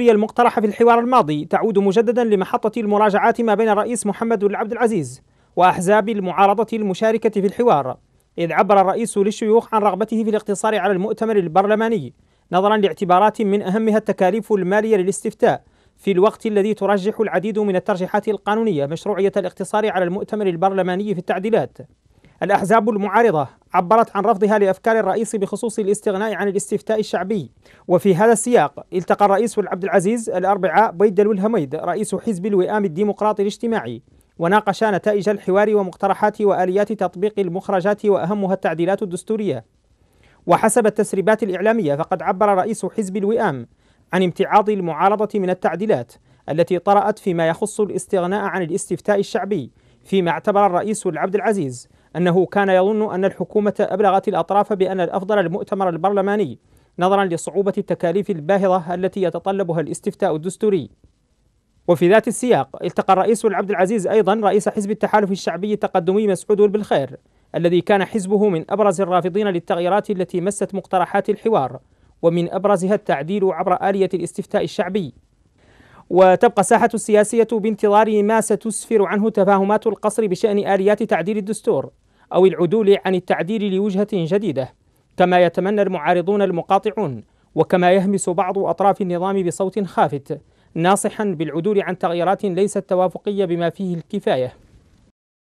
الاتفاقية المقترحة في الحوار الماضي تعود مجددا لمحطة المراجعات ما بين الرئيس محمد بن عبد العزيز وأحزاب المعارضة المشاركة في الحوار إذ عبر الرئيس للشيوخ عن رغبته في الاقتصار على المؤتمر البرلماني نظرا لاعتبارات من أهمها التكاليف المالية للاستفتاء في الوقت الذي ترجح العديد من الترجيحات القانونية مشروعية الاقتصار على المؤتمر البرلماني في التعديلات الأحزاب المعارضة عبرت عن رفضها لأفكار الرئيس بخصوص الاستغناء عن الاستفتاء الشعبي وفي هذا السياق التقى الرئيس عبد العزيز الأربعاء بيدل الهميد رئيس حزب الوئام الديمقراطي الاجتماعي وناقشا نتائج الحوار ومقترحات وآليات تطبيق المخرجات وأهمها التعديلات الدستورية وحسب التسريبات الإعلامية فقد عبر رئيس حزب الوئام عن امتعاض المعارضة من التعديلات التي طرأت فيما يخص الاستغناء عن الاستفتاء الشعبي فيما اعتبر الرئيس عبد العزيز أنه كان يظن أن الحكومة أبلغت الأطراف بأن الأفضل المؤتمر البرلماني نظرا لصعوبة التكاليف الباهظة التي يتطلبها الاستفتاء الدستوري وفي ذات السياق التقى الرئيس عبد العزيز أيضا رئيس حزب التحالف الشعبي التقدمي مسعود بالخير الذي كان حزبه من أبرز الرافضين للتغييرات التي مست مقترحات الحوار ومن أبرزها التعديل عبر آلية الاستفتاء الشعبي وتبقى الساحة السياسية بانتظار ما ستسفر عنه تفاهمات القصر بشأن آليات تعديل الدستور أو العدول عن التعديل لوجهة جديدة كما يتمنى المعارضون المقاطعون وكما يهمس بعض أطراف النظام بصوت خافت ناصحا بالعدول عن تغييرات ليست توافقية بما فيه الكفاية